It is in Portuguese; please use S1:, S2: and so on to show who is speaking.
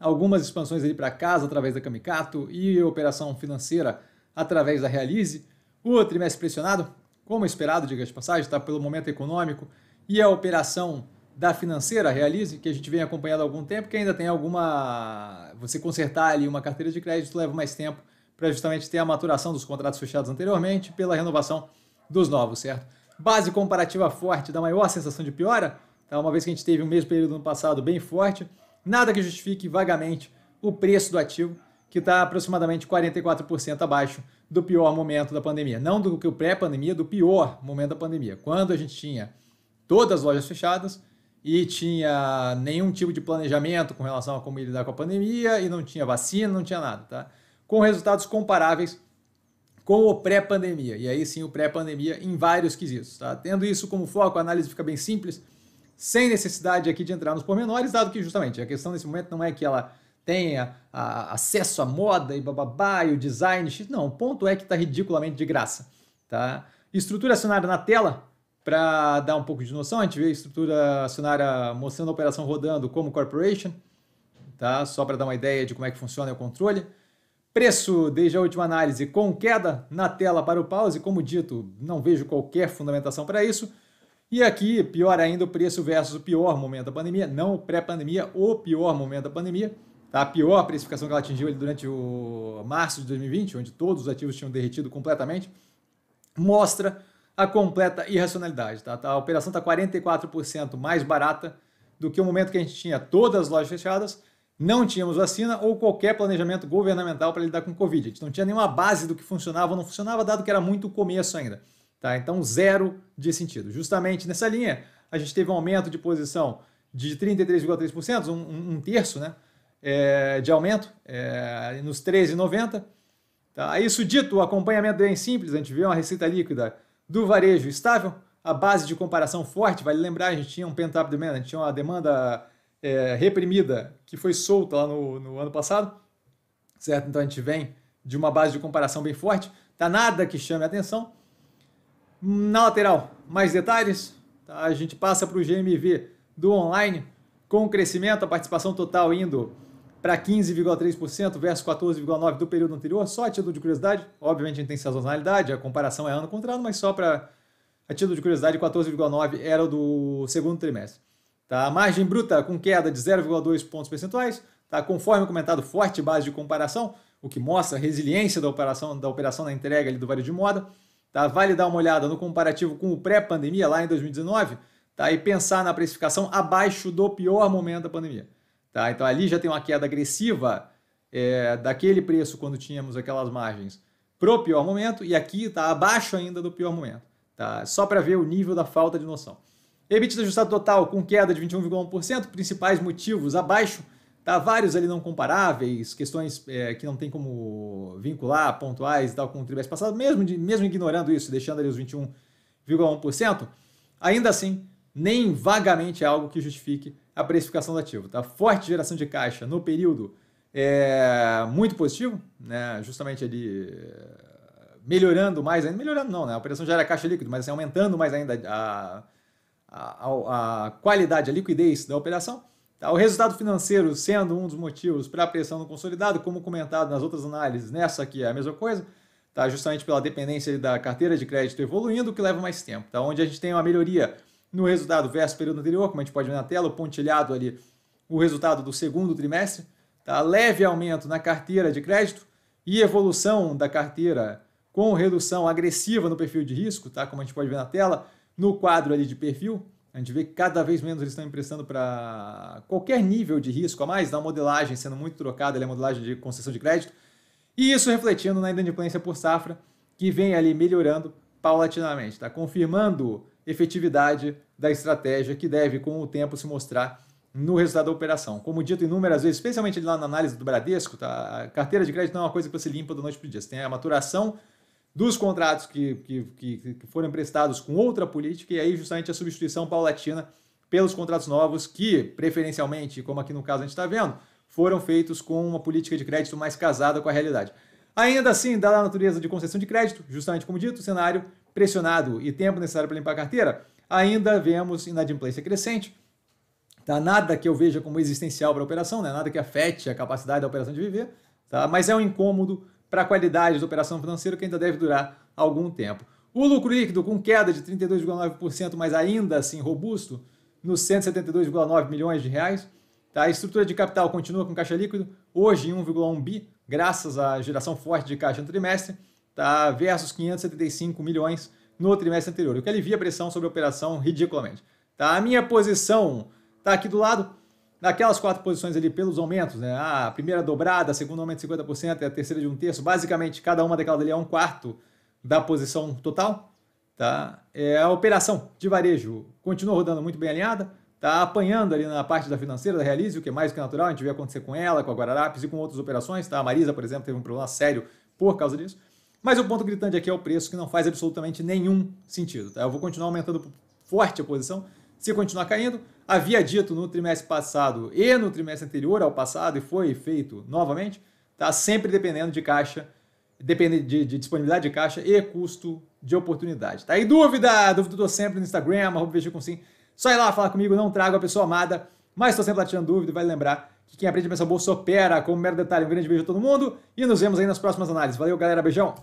S1: algumas expansões ali para casa através da Kamikato e operação financeira através da Realize. O trimestre pressionado, como esperado, diga de passagem, está pelo momento econômico e a operação da financeira Realize, que a gente vem acompanhando há algum tempo, que ainda tem alguma. Você consertar ali uma carteira de crédito leva mais tempo para justamente ter a maturação dos contratos fechados anteriormente pela renovação dos novos, certo? Base comparativa forte da maior sensação de piora, tá? uma vez que a gente teve um mesmo período no passado bem forte nada que justifique vagamente o preço do ativo, que está aproximadamente 44% abaixo do pior momento da pandemia. Não do que o pré-pandemia, do pior momento da pandemia. Quando a gente tinha todas as lojas fechadas e tinha nenhum tipo de planejamento com relação a como lidar com a pandemia e não tinha vacina, não tinha nada, tá? Com resultados comparáveis com o pré-pandemia. E aí sim, o pré-pandemia em vários quesitos, tá? Tendo isso como foco, a análise fica bem simples sem necessidade aqui de entrar nos pormenores, dado que justamente a questão nesse momento não é que ela tenha a, acesso à moda e bababá e o design, não, o ponto é que está ridiculamente de graça, tá? Estrutura acionária na tela, para dar um pouco de noção, a gente vê a estrutura acionária mostrando a operação rodando como corporation, tá? Só para dar uma ideia de como é que funciona o controle. Preço, desde a última análise, com queda na tela para o pause, como dito, não vejo qualquer fundamentação para isso. E aqui, pior ainda, o preço versus o pior momento da pandemia, não o pré-pandemia, o pior momento da pandemia, tá? a pior precificação que ela atingiu durante o março de 2020, onde todos os ativos tinham derretido completamente, mostra a completa irracionalidade. Tá? A operação está 44% mais barata do que o momento que a gente tinha todas as lojas fechadas, não tínhamos vacina ou qualquer planejamento governamental para lidar com o Covid. A gente não tinha nenhuma base do que funcionava ou não funcionava, dado que era muito o começo ainda. Tá? Então, zero de sentido. Justamente nessa linha, a gente teve um aumento de posição de 33,3%, um, um terço né, é, de aumento, é, nos 13,90%. Tá? Isso dito, o acompanhamento bem é simples, a gente vê uma receita líquida do varejo estável, a base de comparação forte, vale lembrar, a gente tinha um pent-up demand, a gente tinha uma demanda é, reprimida que foi solta lá no, no ano passado, certo? Então a gente vem de uma base de comparação bem forte, tá nada que chame a atenção, na lateral, mais detalhes. Tá? A gente passa para o GMV do online, com o crescimento, a participação total indo para 15,3% versus 14,9% do período anterior, só a título de curiosidade. Obviamente a gente tem sazonalidade, a comparação é ano contra ano, mas só para a título de curiosidade, 14,9% era o do segundo trimestre. Tá? A margem bruta com queda de 0,2 pontos percentuais, tá? conforme comentado, forte base de comparação, o que mostra a resiliência da operação, da operação na entrega ali do varejo de moda. Tá? Vale dar uma olhada no comparativo com o pré-pandemia, lá em 2019, tá? e pensar na precificação abaixo do pior momento da pandemia. Tá? Então ali já tem uma queda agressiva é, daquele preço quando tínhamos aquelas margens para o pior momento, e aqui está abaixo ainda do pior momento. Tá? Só para ver o nível da falta de noção. EBITDA ajustado total com queda de 21,1%, principais motivos abaixo Há tá, vários ali não comparáveis, questões é, que não tem como vincular, pontuais e tal, com o trimestre passado, mesmo, de, mesmo ignorando isso, deixando ali os 21,1%, ainda assim, nem vagamente é algo que justifique a precificação do ativo. Tá? Forte geração de caixa no período é muito positivo, né? justamente ali melhorando mais ainda, melhorando não, né? a operação gera caixa líquido, mas assim, aumentando mais ainda a, a, a qualidade, a liquidez da operação Tá? O resultado financeiro sendo um dos motivos para a pressão no consolidado, como comentado nas outras análises, nessa aqui é a mesma coisa, tá? justamente pela dependência da carteira de crédito evoluindo, que leva mais tempo. Tá? Onde a gente tem uma melhoria no resultado versus período anterior, como a gente pode ver na tela, o pontilhado ali, o resultado do segundo trimestre, tá? leve aumento na carteira de crédito e evolução da carteira com redução agressiva no perfil de risco, tá? como a gente pode ver na tela, no quadro ali de perfil, a gente vê que cada vez menos eles estão emprestando para qualquer nível de risco a mais, da modelagem sendo muito trocada, ali a é modelagem de concessão de crédito. E isso refletindo na inadimplência por safra, que vem ali melhorando paulatinamente, tá? confirmando efetividade da estratégia que deve, com o tempo, se mostrar no resultado da operação. Como dito inúmeras vezes, especialmente lá na análise do Bradesco, tá? a carteira de crédito não é uma coisa que você limpa da noite para o dia. Você tem a maturação dos contratos que, que, que, foram emprestados com outra política, e aí justamente a substituição paulatina pelos contratos novos que, preferencialmente, como aqui no caso a gente está vendo, foram feitos com uma política de crédito mais casada com a realidade. Ainda assim, dada a natureza de concessão de crédito, justamente como dito, cenário pressionado e tempo necessário para limpar a carteira, ainda vemos inadimplência crescente. Tá? Nada que eu veja como existencial para a operação, né? nada que afete a capacidade da operação de viver, tá? mas é um incômodo para a qualidade da operação financeira que ainda deve durar algum tempo. O lucro líquido com queda de 32,9%, mas ainda assim robusto, nos 172,9 milhões de reais. Tá? A estrutura de capital continua com caixa líquido, hoje em 1,1 bi, graças à geração forte de caixa no trimestre, tá? versus 575 milhões no trimestre anterior, o que alivia a pressão sobre a operação ridiculamente. Tá? A minha posição está aqui do lado, naquelas quatro posições ali pelos aumentos, né? Ah, a primeira dobrada, a segunda aumento de 50% e a terceira de um terço. Basicamente, cada uma daquelas ali é um quarto da posição total, tá? É, a operação de varejo continua rodando muito bem alinhada, tá apanhando ali na parte da financeira da Realize, o que é mais do que natural, a gente vê acontecer com ela, com a Guararapes e com outras operações, tá? A Marisa, por exemplo, teve um problema sério por causa disso. Mas o ponto gritante aqui é o preço, que não faz absolutamente nenhum sentido, tá? Eu vou continuar aumentando forte a posição, se continuar caindo, havia dito no trimestre passado e no trimestre anterior ao passado, e foi feito novamente, tá sempre dependendo de caixa, depende de, de, disponibilidade de caixa e custo de oportunidade. Tá aí dúvida? Dúvida estou sempre no Instagram, arroba com sim. Só ir lá falar comigo, não trago a pessoa amada, mas estou sempre lá tirando dúvida, vai lembrar que quem aprende a pensar bolsa opera. Como mero detalhe, um grande beijo a todo mundo e nos vemos aí nas próximas análises. Valeu, galera, beijão!